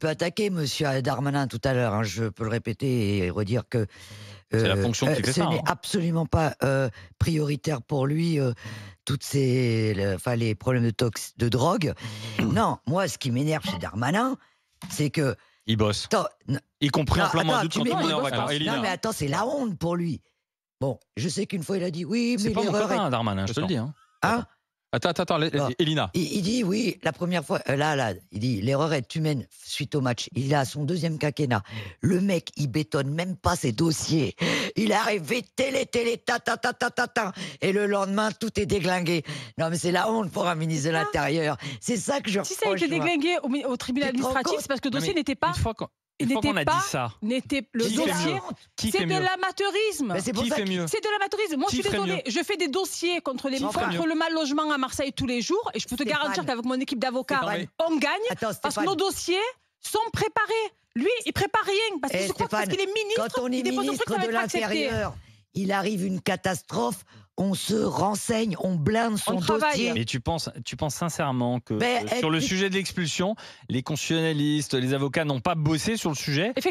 peut attaquer Monsieur Darmanin tout à l'heure. Hein, je peux le répéter et redire que euh, la fonction euh, ce n'est hein. absolument pas euh, prioritaire pour lui toutes ces, les problèmes de, tox, de drogue. Mmh. non, moi, ce qui m'énerve chez Darmanin, c'est que il bosse, il compris non, en plein en vacances. Non, mais attends, c'est la honte pour lui. Bon, je sais qu'une fois il a dit oui, mais l'erreur est. Darmanin, je te le dis. Hein. Hein Attends, attends, attends Elina. Il, dit oui, la première fois, euh, là, là, il dit l'erreur est humaine suite au match. Il a son deuxième quinquennat. Le mec, il bétonne même pas ses dossiers. Il arrive télé, télé, ta, Et le lendemain, tout est déglingué. Non, mais c'est la honte pour un ministre de l'Intérieur. C'est ça que je reproche. Si ça a été déglingué au, au tribunal administratif, c'est parce que le dossier n'était pas n'était pas. ça. N'était le dossier. C'est de l'amateurisme. C'est de l'amateurisme. Moi, je suis désolée. Je fais des dossiers contre, les, contre le mal logement à Marseille tous les jours, et je peux te garantir qu'avec mon équipe d'avocats, on gagne parce que nos dossiers sont préparés. Lui, il prépare rien parce eh, qu'il est ministre. Quand on est ministre de l'intérieur, il arrive une catastrophe on se renseigne, on blinde son dossier. Mais tu penses, tu penses sincèrement que ben, euh, sur le sujet de l'expulsion, les constitutionnalistes, les avocats n'ont pas bossé sur le sujet Effectivement.